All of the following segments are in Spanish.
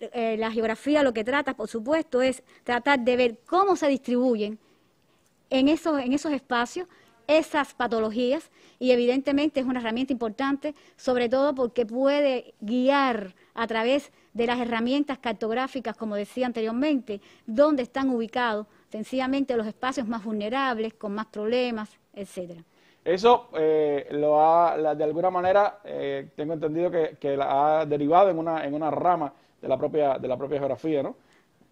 Eh, la geografía lo que trata, por supuesto, es tratar de ver cómo se distribuyen en esos, en esos espacios esas patologías y evidentemente es una herramienta importante, sobre todo porque puede guiar a través de las herramientas cartográficas, como decía anteriormente, dónde están ubicados sencillamente los espacios más vulnerables, con más problemas, etcétera. Eso eh, lo ha, de alguna manera, eh, tengo entendido que, la ha derivado en una rama de la propia, de la propia geografía, ¿no?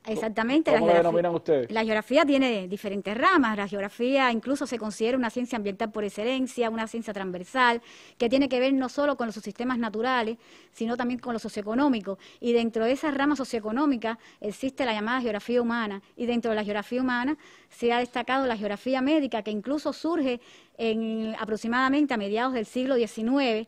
Exactamente. ¿Cómo la, geografía, denominan ustedes? La geografía tiene diferentes ramas. La geografía incluso se considera una ciencia ambiental por excelencia, una ciencia transversal, que tiene que ver no solo con los sistemas naturales, sino también con los socioeconómicos. Y dentro de esas ramas socioeconómicas existe la llamada geografía humana. Y dentro de la geografía humana se ha destacado la geografía médica, que incluso surge en, aproximadamente a mediados del siglo XIX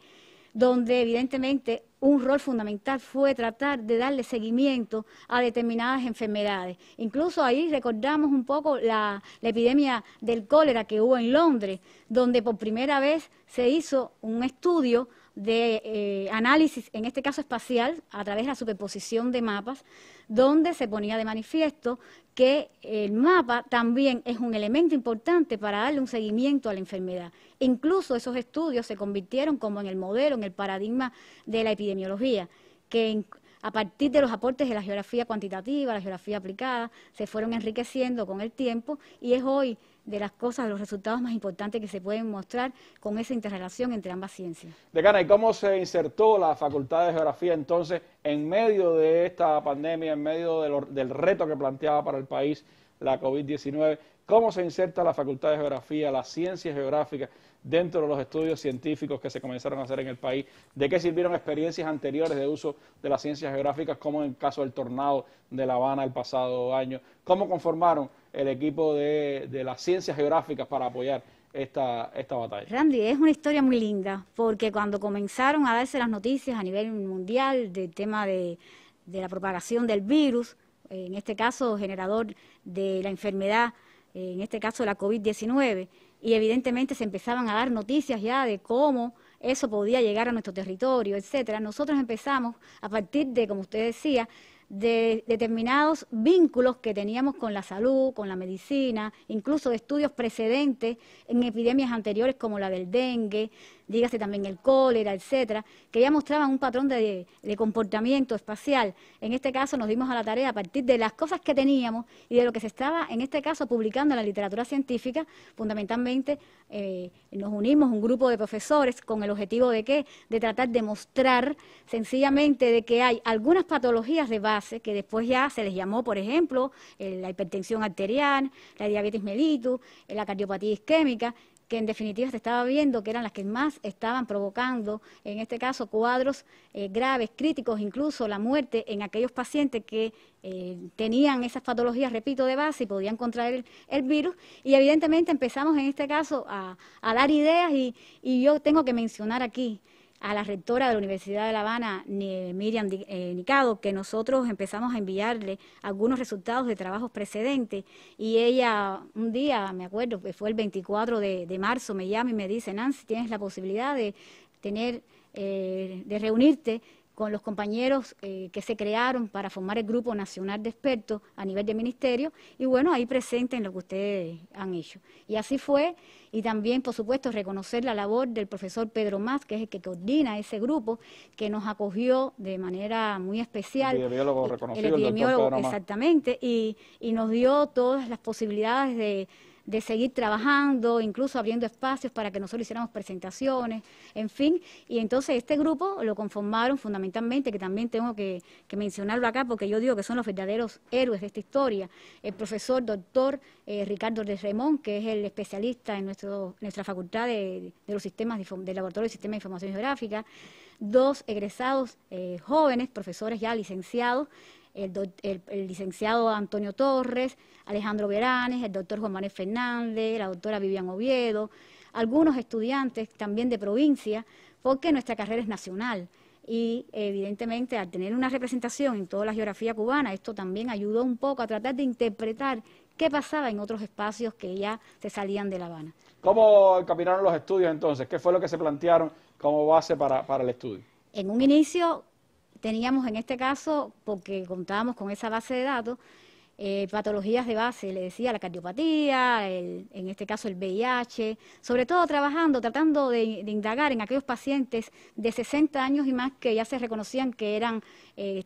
donde evidentemente un rol fundamental fue tratar de darle seguimiento a determinadas enfermedades. Incluso ahí recordamos un poco la, la, epidemia del cólera que hubo en Londres, donde por primera vez se hizo un estudio de eh, análisis, en este caso espacial, a través de la superposición de mapas, donde se ponía de manifiesto que el mapa también es un elemento importante para darle un seguimiento a la enfermedad. Incluso esos estudios se convirtieron como en el modelo, en el paradigma de la epidemiología, que a partir de los aportes de la geografía cuantitativa, la geografía aplicada, se fueron enriqueciendo con el tiempo y es hoy de las cosas, de los resultados más importantes que se pueden mostrar con esa interrelación entre ambas ciencias. Decana, ¿y cómo se insertó la Facultad de Geografía entonces en medio de esta pandemia, en medio del reto que planteaba para el país la COVID-19, cómo se inserta la Facultad de Geografía, las ciencias geográficas dentro de los estudios científicos que se comenzaron a hacer en el país, de qué sirvieron experiencias anteriores de uso de las ciencias geográficas, como en el caso del tornado de La Habana el pasado año, cómo conformaron el equipo de, las ciencias geográficas para apoyar esta, esta batalla. Randy, es una historia muy linda, porque cuando comenzaron a darse las noticias a nivel mundial del tema de la propagación del virus, en este caso generador de la enfermedad, en este caso la COVID-19, y evidentemente se empezaban a dar noticias ya de cómo eso podía llegar a nuestro territorio, etcétera. Nosotros empezamos a partir de, como usted decía, de determinados vínculos que teníamos con la salud, con la medicina, incluso de estudios precedentes en epidemias anteriores como la del dengue, dígase también el cólera, etcétera, que ya mostraban un patrón de, comportamiento espacial. En este caso nos dimos a la tarea a partir de las cosas que teníamos y de lo que se estaba, en este caso, publicando en la literatura científica, fundamentalmente eh, nos unimos un grupo de profesores con el objetivo de qué? De tratar de mostrar sencillamente de que hay algunas patologías de base que después ya se les llamó, por ejemplo, eh, la hipertensión arterial, la diabetes mellitus, eh, la cardiopatía isquémica, que en definitiva se estaba viendo que eran las que más estaban provocando, en este caso, cuadros eh, graves, críticos, incluso la muerte en aquellos pacientes que eh, tenían esas patologías, repito, de base y podían contraer el, virus. Y evidentemente empezamos en este caso a, dar ideas y yo tengo que mencionar aquí a la rectora de la Universidad de La Habana, eh, Miriam eh, Nicado, que nosotros empezamos a enviarle algunos resultados de trabajos precedentes y ella un día, me acuerdo, que fue el 24 de, marzo, me llama y me dice, Nancy, tienes la posibilidad de tener, eh, de reunirte con los compañeros eh, que se crearon para formar el Grupo Nacional de Expertos a nivel de ministerio, y bueno, ahí presenten lo que ustedes han hecho. Y así fue, y también, por supuesto, reconocer la labor del profesor Pedro Más, que es el que coordina ese grupo, que nos acogió de manera muy especial. El epidemiólogo reconocido, el epidemiólogo, exactamente, y nos dio todas las posibilidades de de seguir trabajando, incluso abriendo espacios para que nosotros hiciéramos presentaciones, en fin. Y entonces este grupo lo conformaron fundamentalmente, que también tengo que, mencionarlo acá, porque yo digo que son los verdaderos héroes de esta historia, el profesor doctor eh, Ricardo de Remón, que es el especialista en nuestro, nuestra facultad de, los sistemas, del laboratorio de sistemas de información geográfica, dos egresados eh, jóvenes, profesores ya licenciados, el, licenciado Antonio Torres, Alejandro Veranes, el doctor Juan Manuel Fernández, la doctora Vivian Oviedo, algunos estudiantes también de provincia, porque nuestra carrera es nacional. Y evidentemente al tener una representación en toda la geografía cubana, esto también ayudó un poco a tratar de interpretar qué pasaba en otros espacios que ya se salían de La Habana. ¿Cómo caminaron los estudios entonces? ¿Qué fue lo que se plantearon como base para el estudio? En un inicio teníamos en este caso, porque contábamos con esa base de datos, eh, patologías de base, le decía la cardiopatía, en este caso el VIH, sobre todo trabajando, tratando de, indagar en aquellos pacientes de 60 años y más que ya se reconocían que eran, eh,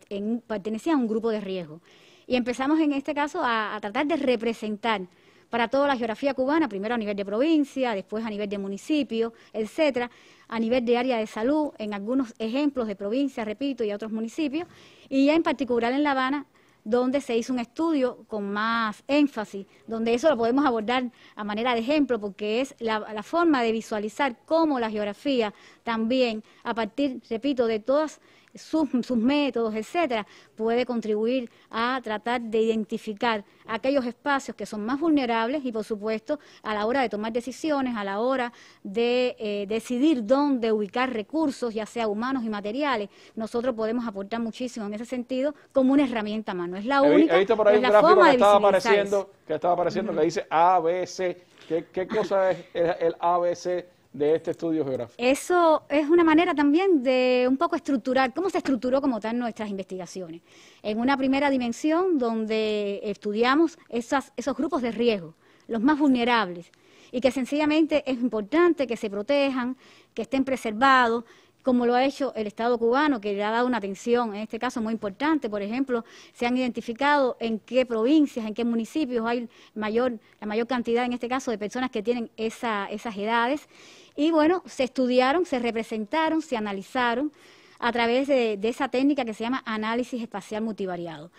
pertenecían a un grupo de riesgo. Y empezamos en este caso a tratar de representar para toda la geografía cubana, primero a nivel de provincia, después a nivel de municipio, etcétera, a nivel de área de salud, en algunos ejemplos de provincia, repito, y otros municipios, y ya en particular en La Habana, donde se hizo un estudio con más énfasis, donde eso lo podemos abordar a manera de ejemplo, porque es la, forma de visualizar cómo la geografía también, a partir, repito, de todas sus, métodos, etcétera, puede contribuir a tratar de identificar aquellos espacios que son más vulnerables y, por supuesto, a la hora de tomar decisiones, a la hora de eh, decidir dónde ubicar recursos, ya sea humanos y materiales, nosotros podemos aportar muchísimo en ese sentido como una herramienta más. No es la única, He visto por ahí un gráfico que estaba apareciendo, que estaba apareciendo dice ABC. ¿Qué, cosa es el ABC? de este estudio geográfico. Eso es una manera también de un poco estructurar cómo se estructuró como tal nuestras investigaciones. En una primera dimensión donde estudiamos esos grupos de riesgo, los más vulnerables, y que sencillamente es importante que se protejan, que estén preservados, como lo ha hecho el Estado cubano, que le ha dado una atención, en este caso muy importante, por ejemplo, se han identificado en qué provincias, en qué municipios hay mayor, la mayor cantidad, en este caso, de personas que tienen esas edades, y bueno, se estudiaron, se representaron, se analizaron a través de, esa técnica que se llama análisis espacial multivariado.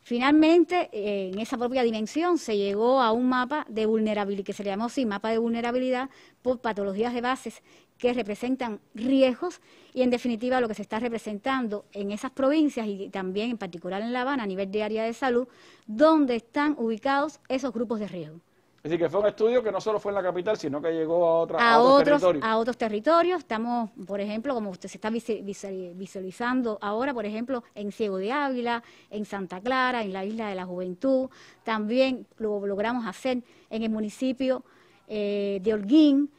Finalmente, eh, en esa propia dimensión se llegó a un mapa de vulnerabilidad, que se le llamó así, mapa de vulnerabilidad por patologías de bases que representan riesgos y en definitiva lo que se está representando en esas provincias y también en particular en La Habana a nivel de área de salud, donde están ubicados esos grupos de riesgo. Es decir, que fue un estudio que no solo fue en la capital, sino que llegó a, otros, territorios. A otros territorios. Estamos, por ejemplo, como usted se está visualizando ahora, por ejemplo, en Ciego de Ávila, en Santa Clara, en la Isla de la Juventud. También lo logramos hacer en el municipio eh, de Holguín.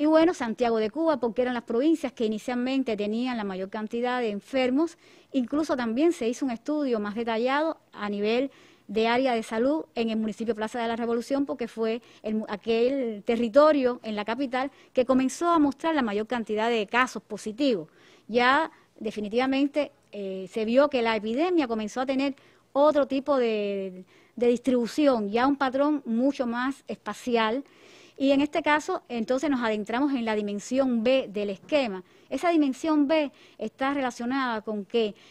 Y bueno, Santiago de Cuba, porque eran las provincias que inicialmente tenían la mayor cantidad de enfermos. Incluso también se hizo un estudio más detallado a nivel de área de salud en el municipio Plaza de la Revolución, porque fue aquel territorio en la capital que comenzó a mostrar la mayor cantidad de casos positivos. Ya definitivamente eh, se vio que la epidemia comenzó a tener otro tipo de, de distribución, ya un patrón mucho más espacial y en este caso, entonces nos adentramos en la dimensión B del esquema. Esa dimensión B está relacionada con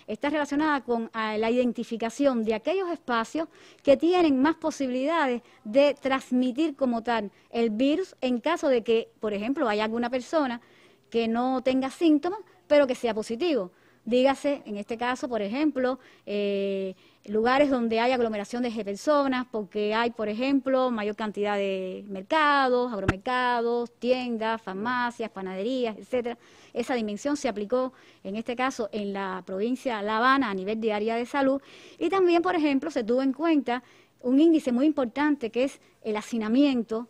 Está relacionada con ah, la identificación de aquellos espacios que tienen más posibilidades de transmitir como tal el virus en caso de que, por ejemplo, haya alguna persona que no tenga síntomas, pero que sea positivo. Dígase, en este caso, por ejemplo, eh, lugares donde hay aglomeración de personas, porque hay, por ejemplo, mayor cantidad de mercados, agromercados, tiendas, farmacias, panaderías, etcétera. Esa dimensión se aplicó, en este caso, en la provincia de La Habana a nivel de área de salud. Y también, por ejemplo, se tuvo en cuenta un índice muy importante que es el hacinamiento.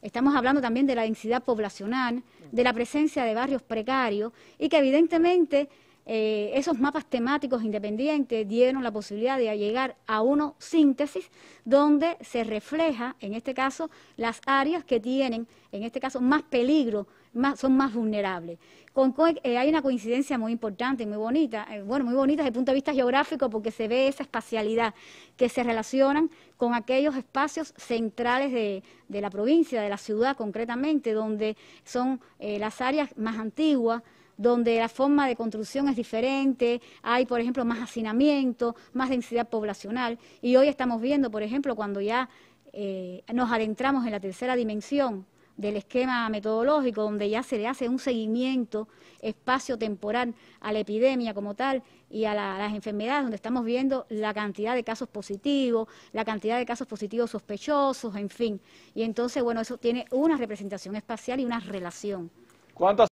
Estamos hablando también de la densidad poblacional, de la presencia de barrios precarios y que evidentemente eh, esos mapas temáticos independientes dieron la posibilidad de llegar a una síntesis donde se refleja, en este caso, las áreas que tienen, en este caso, más peligro, son más vulnerables. Con, eh, hay una coincidencia muy importante, muy bonita, eh, bueno, muy bonita desde el punto de vista geográfico porque se ve esa espacialidad que se relacionan con aquellos espacios centrales de la provincia, de la ciudad concretamente, donde son las áreas más antiguas, donde la forma de construcción es diferente, hay, por ejemplo, más hacinamiento, más densidad poblacional. Y hoy estamos viendo, por ejemplo, cuando ya eh, nos adentramos en la tercera dimensión del esquema metodológico, donde ya se le hace un seguimiento espacio-temporal a la epidemia como tal y a, las enfermedades, donde estamos viendo la cantidad de casos positivos, la cantidad de casos positivos sospechosos, en fin. Y entonces, bueno, eso tiene una representación espacial y una relación. ¿Cuántas